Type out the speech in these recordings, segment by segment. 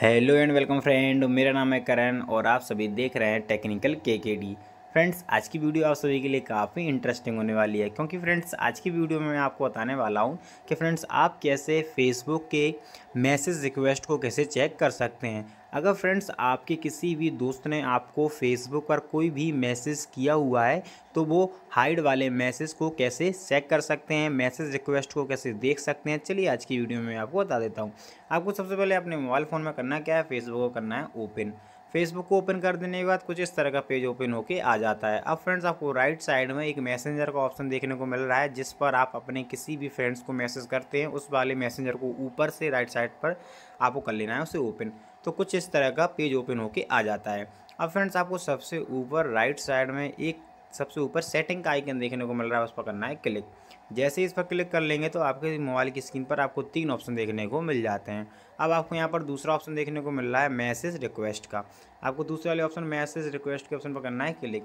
hello and welcome friend मेरा नाम है करण और आप सभी देख रहे हैं टेक्निकल के के डी फ्रेंड्स आज की वीडियो आप सभी के लिए काफ़ी इंटरेस्टिंग होने वाली है क्योंकि फ्रेंड्स आज की वीडियो में मैं आपको बताने वाला हूँ कि फ्रेंड्स आप कैसे फेसबुक के मैसेज रिक्वेस्ट को कैसे चेक कर सकते हैं अगर फ्रेंड्स आपके किसी भी दोस्त ने आपको फेसबुक पर कोई भी मैसेज किया हुआ है तो वो हाइड वाले मैसेज को कैसे चेक कर सकते हैं मैसेज रिक्वेस्ट को कैसे देख सकते हैं चलिए आज की वीडियो में मैं आपको बता देता हूँ आपको सबसे पहले अपने मोबाइल फ़ोन में करना क्या है फेसबुक को करना है ओपन फेसबुक को ओपन कर देने के बाद कुछ इस तरह का पेज ओपन होके आ जाता है अब फ्रेंड्स आपको राइट साइड में एक मैसेंजर का ऑप्शन देखने को मिल रहा है जिस पर आप अपने किसी भी फ्रेंड्स को मैसेज करते हैं उस वाले मैसेंजर को ऊपर से राइट साइड पर आपको कर लेना है उसे ओपन तो कुछ इस तरह का पेज ओपन होके आ जाता है अब फ्रेंड्स आपको सबसे ऊपर राइट साइड में एक सबसे ऊपर सेटिंग का आइकन देखने को मिल रहा है उस पर करना है क्लिक जैसे इस पर क्लिक कर लेंगे तो आपके मोबाइल की स्क्रीन पर आपको तीन ऑप्शन देखने को मिल जाते हैं अब आपको यहाँ पर दूसरा ऑप्शन देखने को मिल रहा है मैसेज रिक्वेस्ट का आपको दूसरे वाले ऑप्शन मैसेज रिक्वेस्ट के ऑप्शन पर करना है क्लिक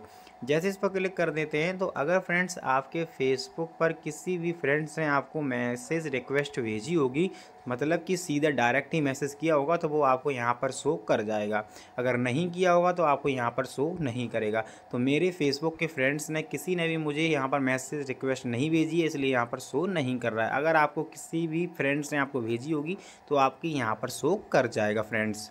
जैसे इस पर क्लिक कर देते हैं तो अगर फ्रेंड्स आपके फेसबुक पर किसी भी फ्रेंड्स ने आपको मैसेज रिक्वेस्ट भेजी होगी मतलब कि सीधा डायरेक्ट ही मैसेज किया होगा तो वो आपको यहाँ पर शो कर जाएगा अगर नहीं किया होगा तो आपको यहाँ पर शो नहीं करेगा तो मेरे फेसबुक के फ्रेंड्स ने किसी ने भी मुझे यहाँ पर मैसेज रिक्वेस्ट नहीं भेजी है इसलिए यहाँ पर शो नहीं कर रहा है अगर आपको किसी भी फ्रेंड्स ने आपको भेजी होगी तो आपकी यहाँ पर शो कर जाएगा फ्रेंड्स